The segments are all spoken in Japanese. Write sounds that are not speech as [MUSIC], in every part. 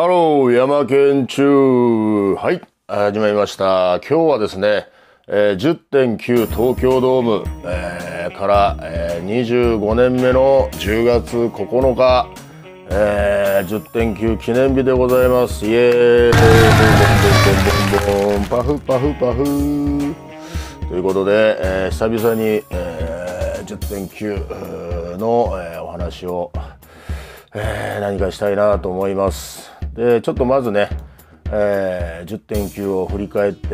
ハロー、ヤマケンチュー。はい、始まりました。今日はですね、えー、10.9東京ドーム、えー、から、えー、25年目の10月9日、えー、10.9記念日でございます。イエーイボンボンボンボンボンパフパフパフということで、えー、久々に、えー、10.9の、えー、お話を、えー、何かしたいなと思います。でちょっとまずね、えー、10.9を振り返って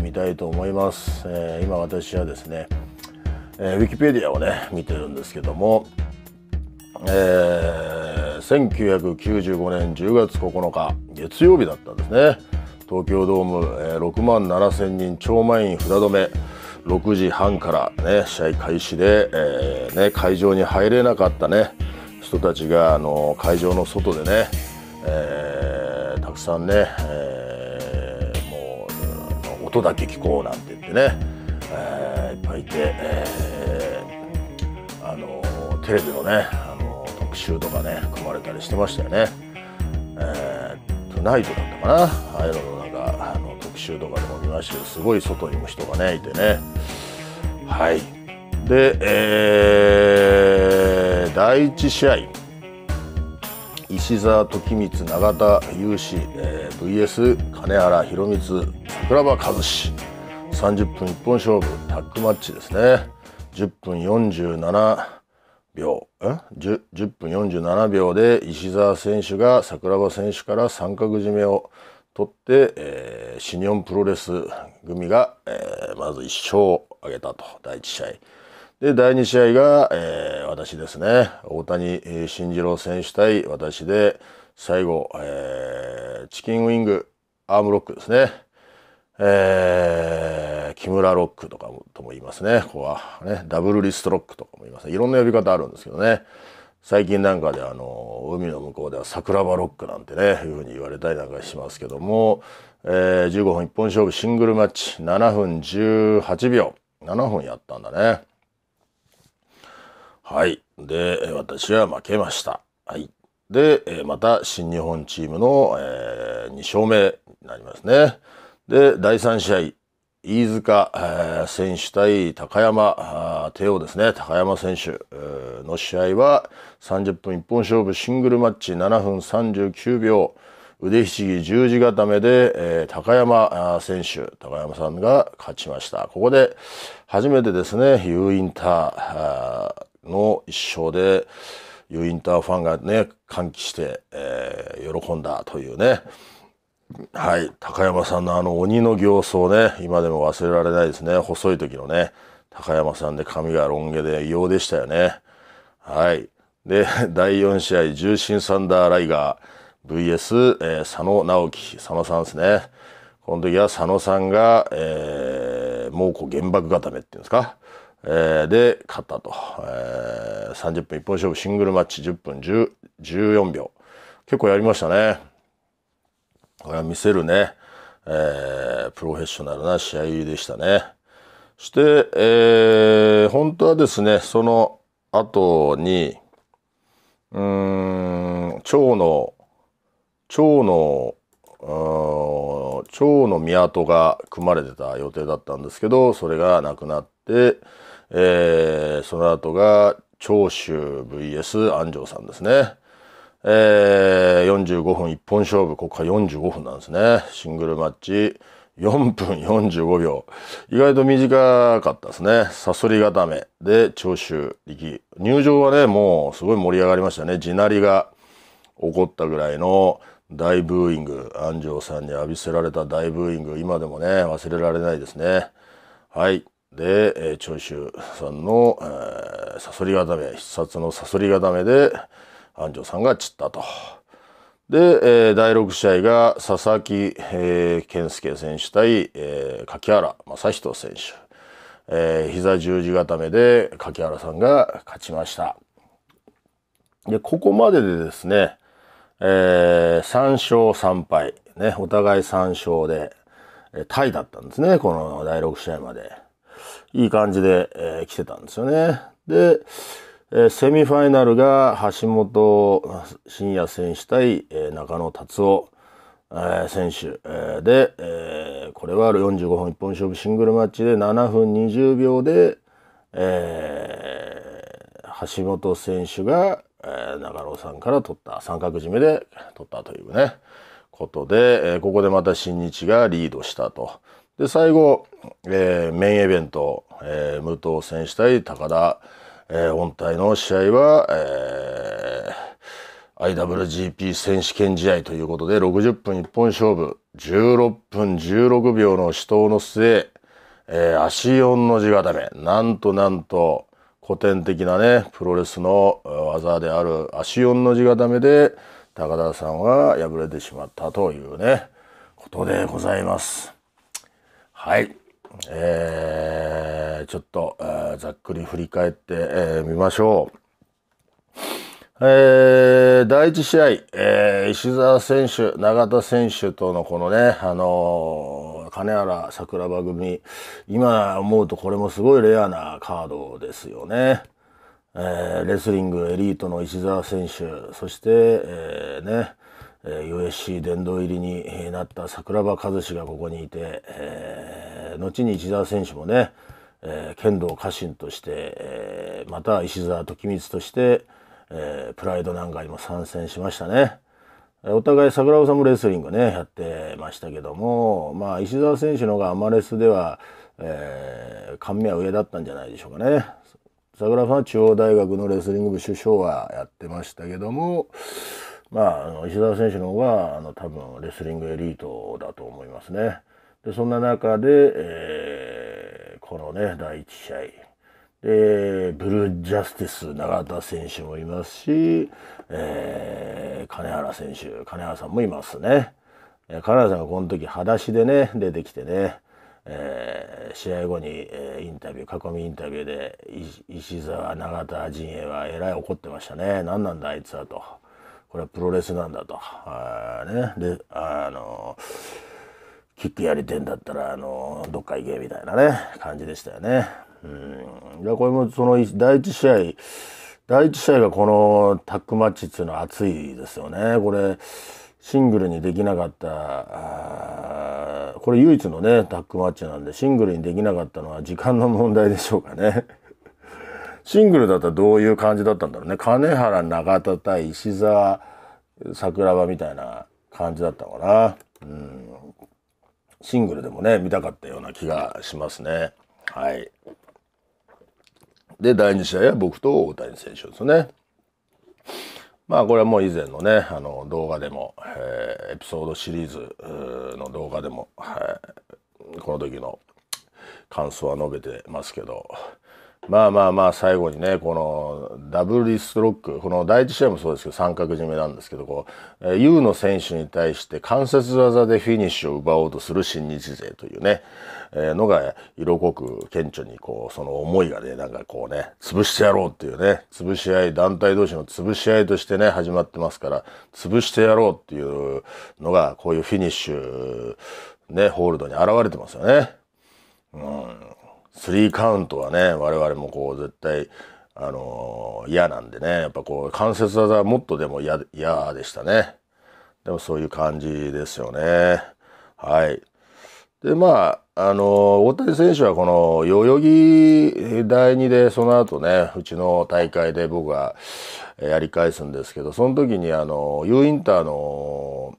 み、えー、たいと思います、えー、今私はですね、えー、ウィキペディアをね見てるんですけども、えー、1995年10月9日月曜日だったんですね東京ドーム、えー、6万7000人超満員札止め6時半から、ね、試合開始で、えーね、会場に入れなかった、ね、人たちがあの会場の外でねさんね、えー、もう音だけ聞こうなんて言ってね、えー、いっぱいいて、えー、あのテレビのねあの特集とかね組まれたりしてましたよね。えー、トゥナイトだったかなああいうのなんかあの特集とかでも見ましたけどすごい外にも人がねいてね。はいで、えー、第1試合石澤時光永田雄志、えー、VS 金原博光桜庭和志30分一本勝負タッグマッチですね10分47秒え 10, 10分47秒で石澤選手が桜庭選手から三角締めを取って、えー、シニオンプロレス組が、えー、まず1勝を挙げたと第1試合。で、第2試合が、えー、私ですね。大谷慎次郎選手対私で、最後、えー、チキンウィング、アームロックですね。えー、木村ロックとかも、とも言いますね。ここは、ね、ダブルリストロックとかも言いますね。いろんな呼び方あるんですけどね。最近なんかであの、海の向こうでは桜庭ロックなんてね、いうふうに言われたりなんかしますけども、えー、15分一本勝負シングルマッチ、7分18秒。7分やったんだね。はい。で、私は負けました。はい。で、また新日本チームの、えー、2勝目になりますね。で、第3試合、飯塚、えー、選手対高山帝王ですね、高山選手の試合は30分一本勝負シングルマッチ7分39秒、腕ひしぎ十字固めで、えー、高山選手、高山さんが勝ちました。ここで初めてですね、U インターの一生で、ユインターファンがね、歓喜して、えー、喜んだというね。はい。高山さんのあの鬼の形相ね、今でも忘れられないですね。細い時のね、高山さんで髪がロン毛で異様でしたよね。はい。で、[LAUGHS] 第4試合、重心サンダーライガー VS、えー、佐野直樹、佐野さんですね。この時は佐野さんが、えー、猛虎原爆固めっていうんですか。えー、で、勝ったと、えー。30分一本勝負シングルマッチ10分10 14秒。結構やりましたね。これは見せるね、えー、プロフェッショナルな試合でしたね。そして、えー、本当はですね、その後に、うん、蝶の、蝶の、蝶の宮戸が組まれてた予定だったんですけど、それがなくなって、えー、その後が長州 VS 安城さんですね。えー、45分一本勝負、ここから45分なんですね。シングルマッチ4分45秒。意外と短かったですね。サソリ固めで長州力。入場はね、もうすごい盛り上がりましたね。地鳴りが起こったぐらいの大ブーイング。安城さんに浴びせられた大ブーイング。今でもね、忘れられないですね。はい。で、えー、長州さんの、えー、サソリ固め必殺のサソリ固めで安城さんが散ったと。で、えー、第6試合が佐々木、えー、健介選手対、えー、柿原正人選手、えー、膝十字固めで柿原さんが勝ちましたでここまででですね、えー、3勝3敗、ね、お互い3勝で、えー、タイだったんですねこの第6試合まで。いい感じで、えー、来てたんですよね。で、えー、セミファイナルが橋本真也選手対、えー、中野達夫、えー、選手、えー、で、えー、これは45分一本勝負シングルマッチで7分20秒で、えー、橋本選手が、えー、中野さんから取った三角締めで取ったというねことで、えー、ここでまた新日がリードしたと。で、最後、えー、メインイベント、えー、武藤選手対高田、えー、本体の試合は、えー、IWGP 選手権試合ということで、60分一本勝負、16分16秒の死闘の末、えー、足四の字固め、なんとなんと、古典的なね、プロレスの技である足四の字固めで、高田さんは敗れてしまったというね、ことでございます。はい。えー、ちょっと、えー、ざっくり振り返ってみ、えー、ましょう。えー、第1試合、えー、石澤選手、永田選手とのこのね、あのー、金原桜庭組、今思うとこれもすごいレアなカードですよね。えー、レスリングエリートの石澤選手、そして、えー、ね、えー、USC 殿堂入りになった桜庭和志がここにいて、えー、後に石澤選手もね、えー、剣道家臣として、えー、また石澤時光として、えー、プライドなんかにも参戦しましたね。お互い桜庭さんもレスリングねやってましたけどもまあ石澤選手の方がアマレスでは、えー、神は上だったんじゃないでしょうかね。桜庭さんは中央大学のレスリング部主将はやってましたけどもまあ、あの石澤選手の方があの多分レスリングエリートだと思いますね。でそんな中で、えー、このね第1試合でブルージャスティス永田選手もいますし、えー、金原選手金原さんもいますね。金原さんがこの時裸足でね出てきてね、えー、試合後に、えー、インタビュー囲みインタビューで石澤永田陣営はえらい怒ってましたね何なんだあいつはと。これはプロレスなんだと。あね、で、あのキックやりてんだったら、あのどっか行けみたいなね、感じでしたよね。うん。いや、これもその第一試合、第一試合がこのタックマッチっていうのは熱いですよね。これ、シングルにできなかった、これ唯一のね、タックマッチなんで、シングルにできなかったのは時間の問題でしょうかね。シングルだったらどういう感じだったんだろうね。金原永田対石沢桜庭みたいな感じだったのかな。うん。シングルでもね、見たかったような気がしますね。はい。で、第2試合は僕と大谷選手ですね。まあこれはもう以前のね、あの動画でも、えー、エピソードシリーズの動画でも、はい、この時の感想は述べてますけど、まあまあまあ最後にねこのダブルリストロックこの第一試合もそうですけど三角締めなんですけどこう U の選手に対して関節技でフィニッシュを奪おうとする新日勢というね、えー、のが色濃く顕著にこうその思いがねなんかこうね潰してやろうっていうね潰し合い団体同士の潰し合いとしてね始まってますから潰してやろうっていうのがこういうフィニッシュねホールドに現れてますよね。うん3カウントはね、我々もこう絶対、あのー、嫌なんでね、やっぱこう、関節技はもっとでも嫌、嫌でしたね。でもそういう感じですよね。はい。で、まあ、あのー、大谷選手はこの、代々木第2で、その後ね、うちの大会で僕がやり返すんですけど、その時にあの、U インターの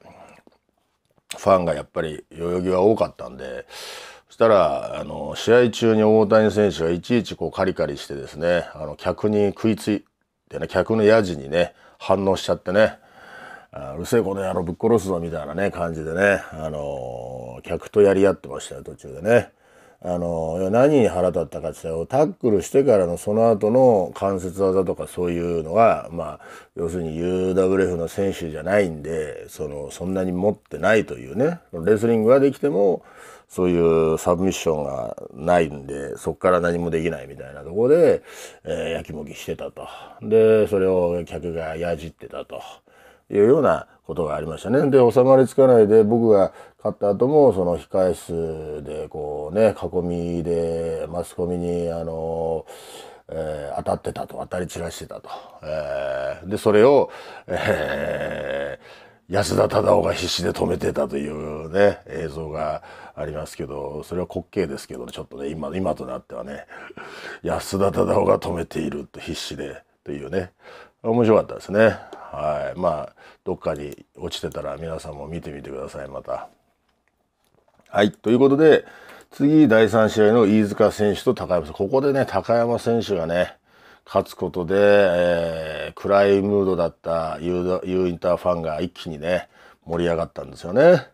ファンがやっぱり代々木は多かったんで、したら、あの、試合中に大谷選手がいちいちこうカリカリしてですね、あの、客に食いついてね、客のやじにね、反応しちゃってね、あうるせえこの野郎ぶっ殺すぞみたいなね、感じでね、あの、客とやり合ってましたよ、途中でね。あの、何に腹立ったかって言ったら、タックルしてからのその後の関節技とかそういうのが、まあ、要するに UWF の選手じゃないんで、その、そんなに持ってないというね、レスリングができても、そういうサブミッションがないんで、そっから何もできないみたいなところで、えー、やきもきしてたと。で、それを客がやじってたと。いうようなことがありましたね。で、収まりつかないで、僕が買った後も、その控室で、こうね、囲みで、マスコミに、あの、えー、当たってたと、当たり散らしてたと。えー、で、それを、えー、安田忠夫が必死で止めてたというね、映像がありますけど、それは滑稽ですけど、ちょっとね、今、今となってはね、安田忠夫が止めていると必死で、というね、面白かったですね。はい。まあ、どっかに落ちてたら皆さんも見てみてください、また。はい。ということで、次、第3試合の飯塚選手と高山選手。ここでね、高山選手がね、勝つことで、えー、暗いムードだったユーインターファンが一気にね、盛り上がったんですよね。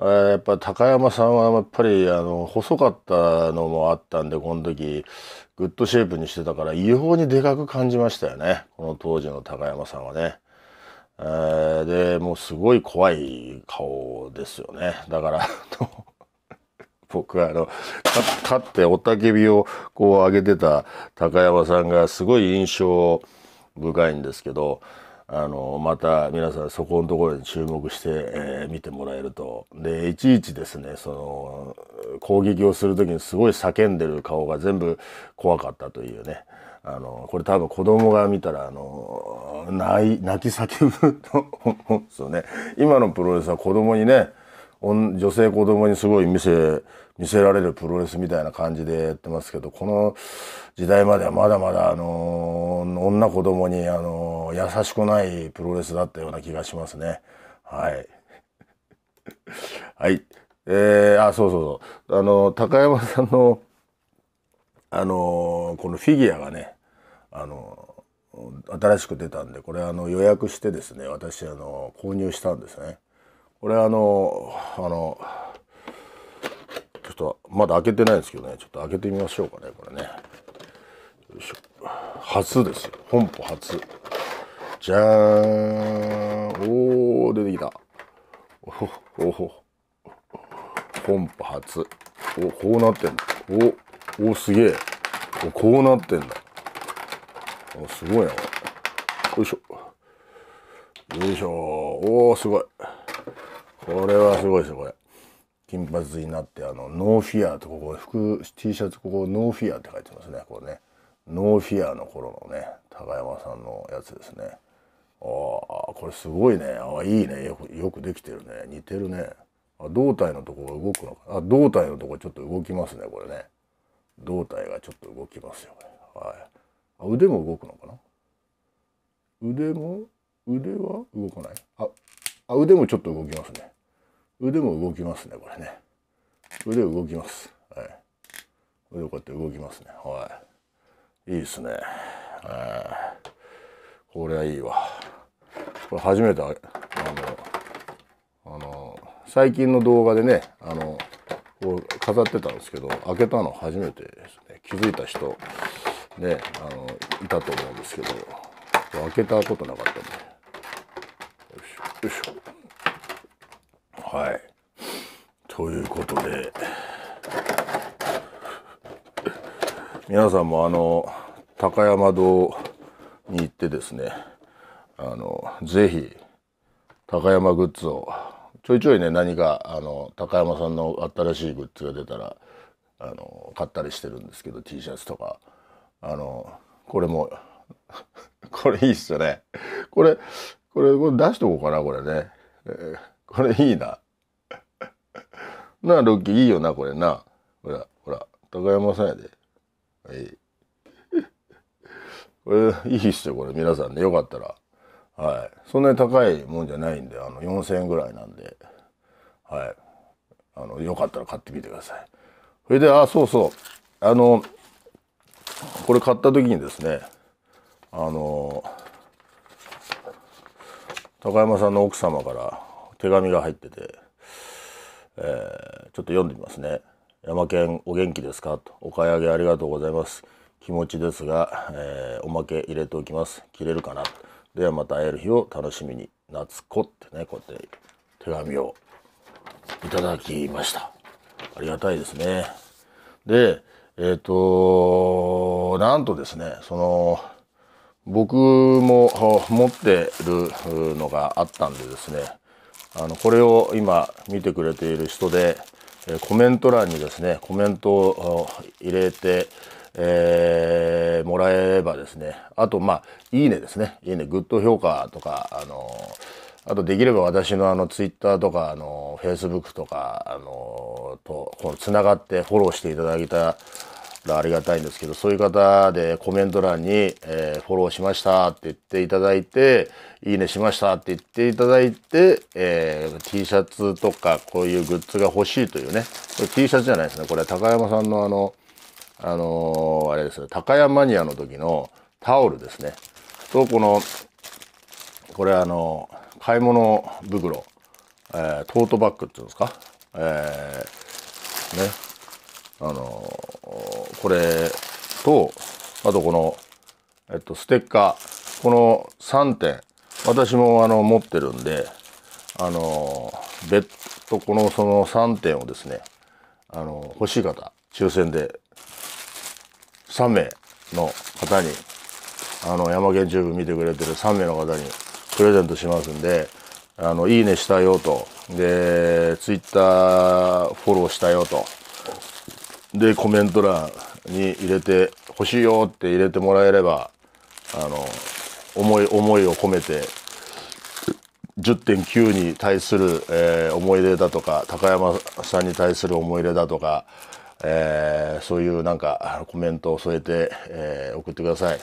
えー、やっぱ高山さんはやっぱりあの細かったのもあったんで、この時、グッドシェイプにしてたから異様にでかく感じましたよね。この当時の高山さんはね。えー、で、もうすごい怖い顔ですよね。だから僕はあの立って雄たけびをこう上げてた高山さんがすごい印象深いんですけどあのまた皆さんそこのところに注目して、えー、見てもらえるとでいちいちですねその攻撃をする時にすごい叫んでる顔が全部怖かったというねあのこれ多分子供が見たらあの泣き叫ぶと思うんですよね。今のプロレスは子供にね女性子供にすごい見せ、見せられるプロレスみたいな感じでやってますけど、この時代まではまだまだ、あの女子供に、あの優しくないプロレスだったような気がしますね。はい。[LAUGHS] はい。えー、あ、そうそうそう。あの、高山さんの、あの、このフィギュアがね、あの、新しく出たんで、これあの予約してですね、私あの購入したんですね。俺あのあのちょっとまだ開けてないですけどねちょっと開けてみましょうかねこれねよいしょ初ですよ本舗初じゃーんおお出てきたおお本舗初おこうなってんだおおすげえこうなってんだおすごいなこれよいしょよいしょおおすごいこれはすごいですよこれ金髪になってあのノーフィアーとここ服 T シャツここノーフィアーって書いてますねこれねノーフィアーの頃のね高山さんのやつですねああこれすごいねああ、いいねよくよくできてるね似てるねあ胴体のとこが動くのかあ胴体のとこちょっと動きますねこれね胴体がちょっと動きますよはいあ腕も動くのかな腕も腕は動かないああ腕もちょっと動きますね腕も動きますねこれね腕動きます、はい、でこうやって動きますねはいいいですね、はい、これはいいわこれ初めてあのあの最近の動画でねあのこう飾ってたんですけど開けたの初めてですね気づいた人ねあのいたと思うんですけど開けたことなかったんでよいしょよいしょということで、皆さんもあの、高山堂に行ってですね、あの、ぜひ、高山グッズを、ちょいちょいね、何か、あの、高山さんの新しいグッズが出たら、あの、買ったりしてるんですけど、T シャツとか、あの、これも、[LAUGHS] これいいっすよね。これ、これ、これ出しとこうかな、これね。えー、これいいな。なあ、ロッキーいいよな、これな。ほら、ほら、高山さんやで。はい。[LAUGHS] これ、いいっすよ、これ。皆さんね、よかったら。はい。そんなに高いもんじゃないんで、あの、4000円ぐらいなんで。はい。あの、よかったら買ってみてください。それで、あ、そうそう。あの、これ買った時にですね、あの、高山さんの奥様から手紙が入ってて、えー、ちょっと読んでみますね。山県お元気ですかと。お買い上げありがとうございます。気持ちですが、えー、おまけ入れておきます。切れるかな。ではまた会える日を楽しみに。夏子ってね、こうやって手紙をいただきました。ありがたいですね。で、えっ、ー、と、なんとですね、その、僕も持ってるのがあったんでですね、あの、これを今見てくれている人で、コメント欄にですね、コメントを入れて、えー、もらえればですね、あと、まあ、いいねですね、いいね、グッド評価とか、あのあとできれば私のあのツイッターとかあのフェイスブックとかあのとこのつながってフォローしていただいたらありがたいんですけど、そういう方でコメント欄に、えー、フォローしましたって言っていただいて、いいねしましたって言っていただいて、えー、T シャツとかこういうグッズが欲しいというね、これ T シャツじゃないですね。これ高山さんのあの、あのー、あれですね、高山マニアの時のタオルですね。と、この、これあの、買い物袋、えー、トートバッグっていうんですか、えー、ね、あのこれと、あとこの、えっと、ステッカー。この3点。私もあの、持ってるんで、あの、別途このその3点をですね、あの、欲しい方、抽選で3名の方に、あの、山県中部見てくれてる3名の方にプレゼントしますんで、あの、いいねしたよと、で、ツイッターフォローしたよと、でコメント欄に入れて欲しいよって入れてもらえればあの思い思いを込めて10.9に対する、えー、思い出だとか高山さんに対する思い入れだとか、えー、そういうなんかコメントを添えて、えー、送ってください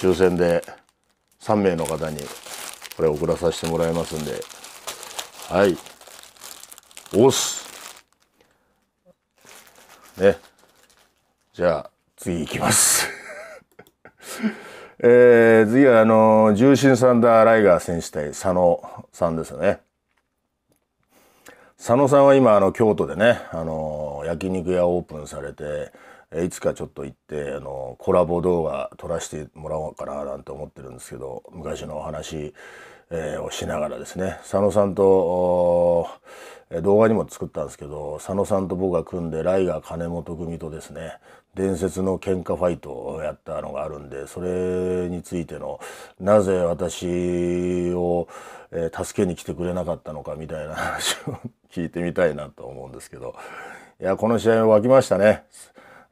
抽選で3名の方にこれ送らさせてもらいますんではい押すねじゃあ、次行きます [LAUGHS] えー、次は、あの、重心サンダーライガー選手対佐野さんですね。佐野さんは今、あの、京都でね、あの、焼肉屋オープンされて、いつかちょっと行ってあのコラボ動画撮らせてもらおうかななんて思ってるんですけど昔のお話、えー、をしながらですね佐野さんと動画にも作ったんですけど佐野さんと僕が組んでライガー金本組とですね伝説の喧嘩ファイトをやったのがあるんでそれについてのなぜ私を、え助けに来てくれなかったのかみたいな [LAUGHS] 話を聞いてみたいなと思うんですけどいやこの試合沸きましたね。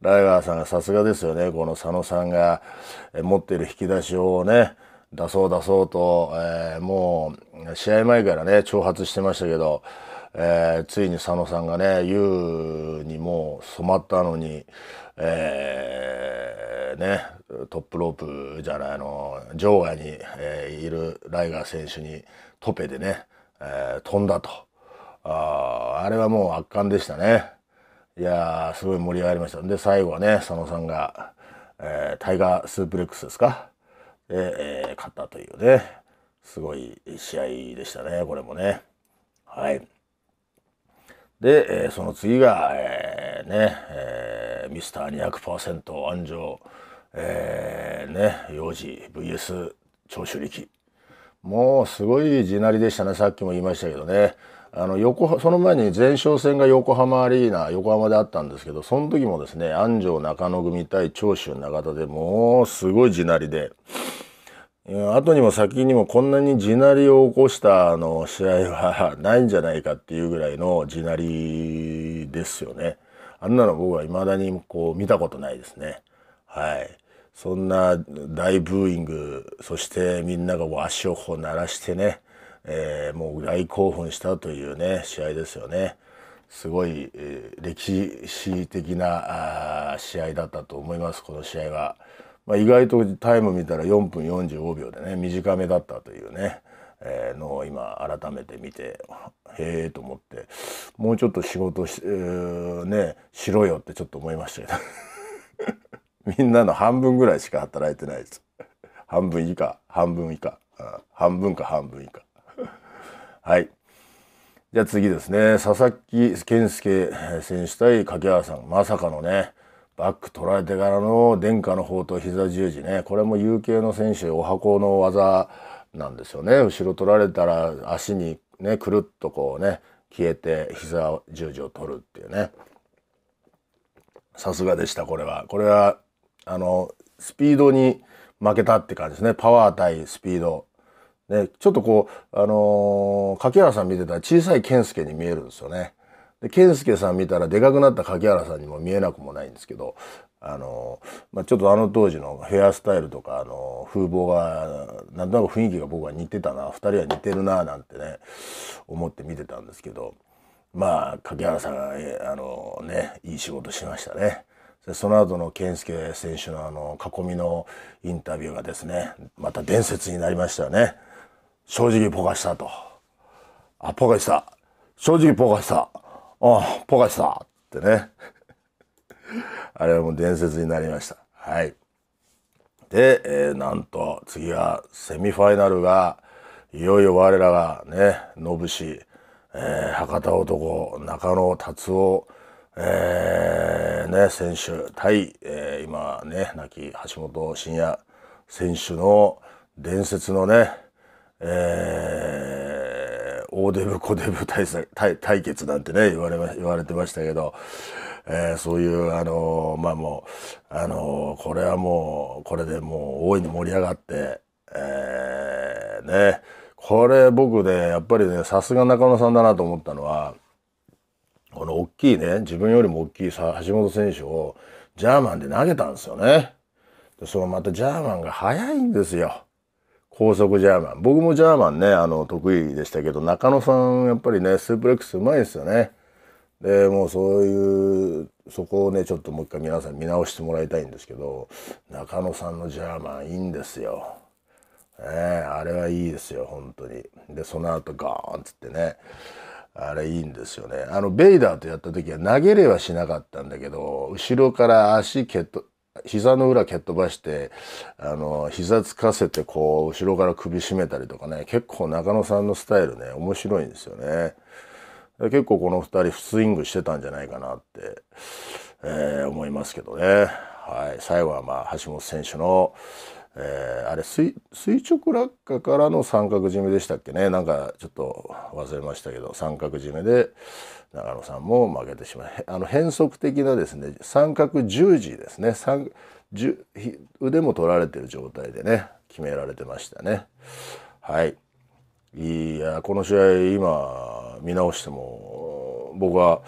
ライガーさんがさすがですよね。この佐野さんが持っている引き出しをね、出そう出そうと、えー、もう試合前からね、挑発してましたけど、えー、ついに佐野さんがね、優にも染まったのに、えー、ね、トップロープじゃない、の、場外に、えー、いるライガー選手にトペでね、え飛んだと。ああれはもう圧巻でしたね。いやすごい盛り上がりました。で、最後はね、佐野さんが、えタイガースープレックスですかで、え勝ったというね、すごい試合でしたね、これもね。はい。で、えー、その次が、えー、ね、えー、ミスター200%安城、えー、ね、幼児 VS 長州力。もうすごい地鳴りでしたね、さっきも言いましたけどね。あの横その前に前哨戦が横浜アリーナ横浜であったんですけどその時もですね安城中野組対長州中田でもうすごい地鳴りで後にも先にもこんなに地鳴りを起こしたあの [LAUGHS] 試合はないんじゃないかっていうぐらいの地鳴りですよね。あんなの僕は未だにこう見たことないですね。はい。そんな大ブーイング、そしてみんながう足をこう鳴らしてね、えー、もう大興奮したというね、試合ですよね。すごい、えー、歴史的な試合だったと思います、この試合は。まあ、意外とタイム見たら4分45秒でね短めだったというね、えー、のを今改めて見てへえと思ってもうちょっと仕事し,、えー、ねしろよってちょっと思いましたけど [LAUGHS] みんなの半分ぐらいしか働いてないです半分以下半分以下、うん、半分か半分以下 [LAUGHS] はいじゃあ次ですね佐々木健介選手対掛川さんまさかのねバック取られてからの殿下の方と膝十字ねこれも有形の選手お箱の技なんですよね後ろ取られたら足にねくるっとこうね消えて膝十字を取るっていうねさすがでしたこれはこれはあのスピードに負けたって感じですねパワー対スピードね、ちょっとこう、あのー、柿原さん見てたら小さい健介に見えるんですよね。で健介さん見たらでかくなった柿原さんにも見えなくもないんですけどあの、まあ、ちょっとあの当時のヘアスタイルとかあの風貌がなんとなく雰囲気が僕は似てたな2人は似てるななんてね思って見てたんですけどまあ柿原さんがあの、ね、いい仕事しましたね。でその後の健介選手のあの囲みのインタビューがですねまた伝説になりましたよね。正直ポカしたと。あポカした。正直ポカした。あ、ポカチだってね。[LAUGHS] あれはもう伝説になりました。はい。で、えー、なんと、次はセミファイナルが、いよいよ我らがね、ノブシ、えー、博多男、中野達夫、えー、ね、選手対、えー、今ね、亡き橋本慎也選手の伝説のね、えー大デブ小デブ対対対決なんてね、言われ、言われてましたけど、えー、そういう、あのー、まあもう、あのー、これはもう、これでもう大いに盛り上がって、えー、ね、これ僕ね、やっぱりね、さすが中野さんだなと思ったのは、この大きいね、自分よりも大きい橋本選手をジャーマンで投げたんですよね。で、そのまたジャーマンが速いんですよ。高速ジャーマン。僕もジャーマンね、あの、得意でしたけど、中野さん、やっぱりね、スープレックスうまいですよね。で、もうそういう、そこをね、ちょっともう一回皆さん見直してもらいたいんですけど、中野さんのジャーマンいいんですよ。ね、あれはいいですよ、本当に。で、その後ガーンつってね、あれいいんですよね。あの、ベイダーとやった時は投げれはしなかったんだけど、後ろから足蹴っと、膝の裏蹴っ飛ばして、あの、膝つかせて、こう、後ろから首絞めたりとかね、結構中野さんのスタイルね、面白いんですよね。結構この2人スイングしてたんじゃないかなって、えー、思いますけどね。はい。最後はまあ、橋本選手の、えー、あれ垂直落下からの三角締めでしたっけねなんかちょっと忘れましたけど三角締めで長野さんも負けてしまいあの変則的なですね三角十字ですね三腕も取られてる状態でね決められてましたね。はいいやこの試合今見直しても僕は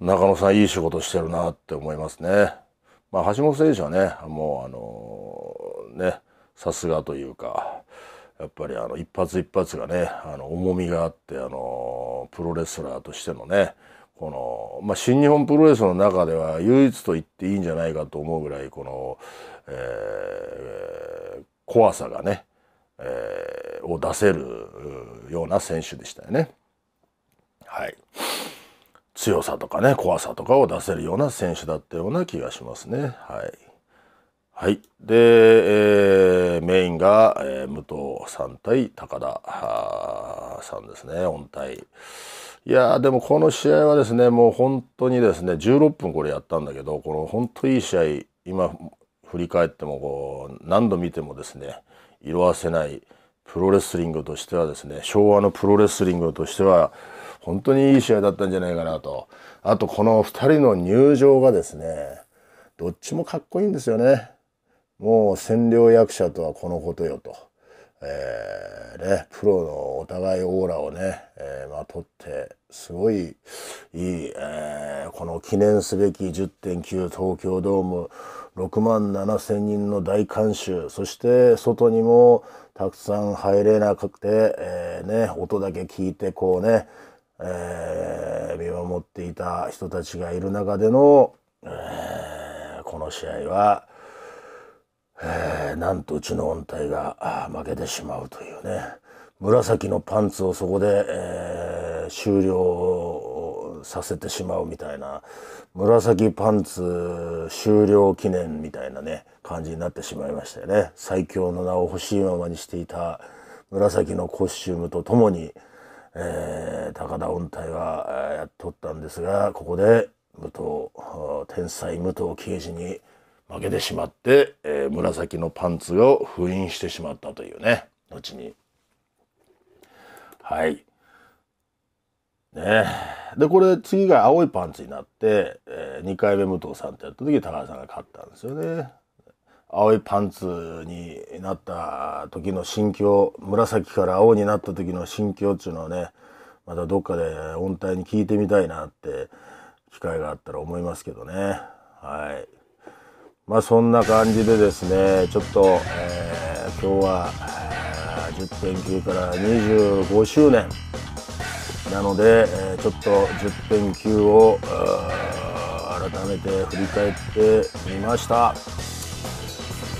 中野さんいい仕事してるなって思いますね。まあ、橋本選手はねもうあのーねさすがというかやっぱりあの一発一発がねあの重みがあってあのプロレスラーとしてのねこの、まあ、新日本プロレスの中では唯一と言っていいんじゃないかと思うぐらいこの、えー、怖さがね、えー、を出せるような選手でしたよね。はい、強さとかね怖さとかを出せるような選手だったような気がしますね。はいはい。で、えー、メインが、えー、武藤さん対高田さんですね、本体。いやでもこの試合はですね、もう本当にですね、16分これやったんだけど、この本当いい試合、今振り返ってもこう、何度見てもですね、色あせないプロレスリングとしてはですね、昭和のプロレスリングとしては、本当にいい試合だったんじゃないかなと。あとこの2人の入場がですね、どっちもかっこいいんですよね。もう占領役者とはこのことよと。えー、ね、プロのお互いオーラをね、えー、まとって、すごいいい、えー、この記念すべき10.9東京ドーム6万7千人の大観衆、そして外にもたくさん入れなくて、えー、ね、音だけ聞いてこうね、えー、見守っていた人たちがいる中での、えー、この試合は、えー、なんとうちの音体が負けてしまうというね紫のパンツをそこで、えー、終了させてしまうみたいな紫パンツ終了記念みたいなね感じになってしまいましたよね最強の名を欲しいままにしていた紫のコスチュームとともに、えー、高田音体はやっとったんですがここで武藤天才武藤刑事に負けてしまって、えー、紫のパンツを封印してしまったというね、後に。はい。ねで、これ次が青いパンツになって、えー、2回目武藤さんとやった時、高橋さんが勝ったんですよね。青いパンツになった時の心境、紫から青になった時の心境っていうのはね、またどっかで音体に聞いてみたいなって、機会があったら思いますけどね。はい。まあそんな感じでですねちょっと、えー、今日は、え10.9から25周年なので、えー、ちょっと10.9を改めて振り返ってみました、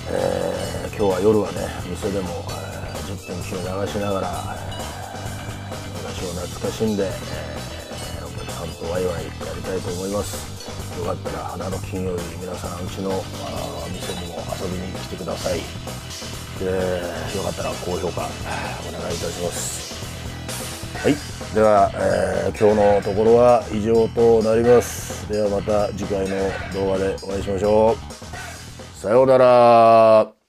えー、今日は夜はね店でも、えー、10.9を流しながら、えー、昔を懐かしんで、えーさんとワイワイやりたいと思いますよかったら花の金曜日皆さんうちのあ店にも遊びに来てくださいでよかったら高評価お願いいたしますはいでは、えー、今日のところは以上となりますではまた次回の動画でお会いしましょうさようなら